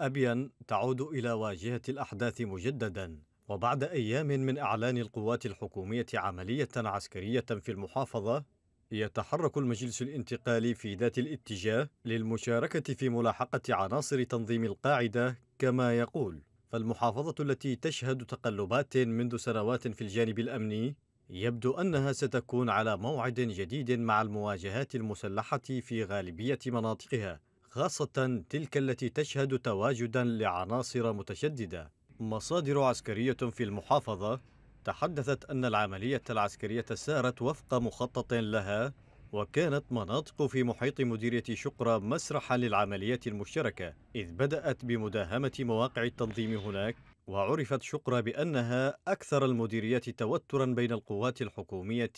أبين تعود إلى واجهة الأحداث مجددا وبعد أيام من إعلان القوات الحكومية عملية عسكرية في المحافظة يتحرك المجلس الانتقالي في ذات الاتجاه للمشاركة في ملاحقة عناصر تنظيم القاعدة كما يقول فالمحافظة التي تشهد تقلبات منذ سنوات في الجانب الأمني يبدو أنها ستكون على موعد جديد مع المواجهات المسلحة في غالبية مناطقها خاصة تلك التي تشهد تواجدا لعناصر متشددة مصادر عسكرية في المحافظة تحدثت أن العملية العسكرية سارت وفق مخطط لها وكانت مناطق في محيط مديرية شقرة مسرحا للعمليات المشتركة إذ بدأت بمداهمة مواقع التنظيم هناك وعرفت شقرة بأنها أكثر المديريات توترا بين القوات الحكومية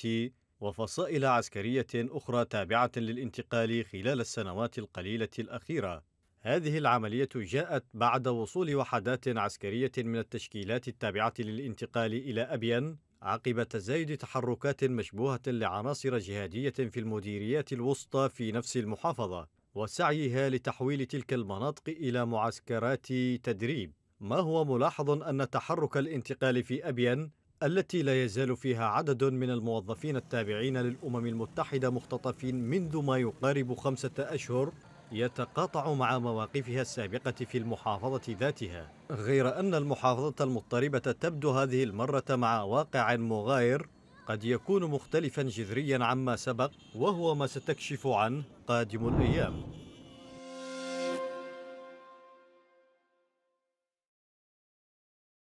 وفصائل عسكرية أخرى تابعة للانتقال خلال السنوات القليلة الأخيرة. هذه العملية جاءت بعد وصول وحدات عسكرية من التشكيلات التابعة للانتقال إلى أبين عقب تزايد تحركات مشبوهة لعناصر جهادية في المديريات الوسطى في نفس المحافظة وسعيها لتحويل تلك المناطق إلى معسكرات تدريب ما هو ملاحظ أن تحرك الانتقال في أبين التي لا يزال فيها عدد من الموظفين التابعين للأمم المتحدة مختطفين منذ ما يقارب خمسة أشهر يتقاطع مع مواقفها السابقة في المحافظة ذاتها غير أن المحافظة المضطربة تبدو هذه المرة مع واقع مغاير قد يكون مختلفا جذريا عما سبق وهو ما ستكشف عنه قادم الأيام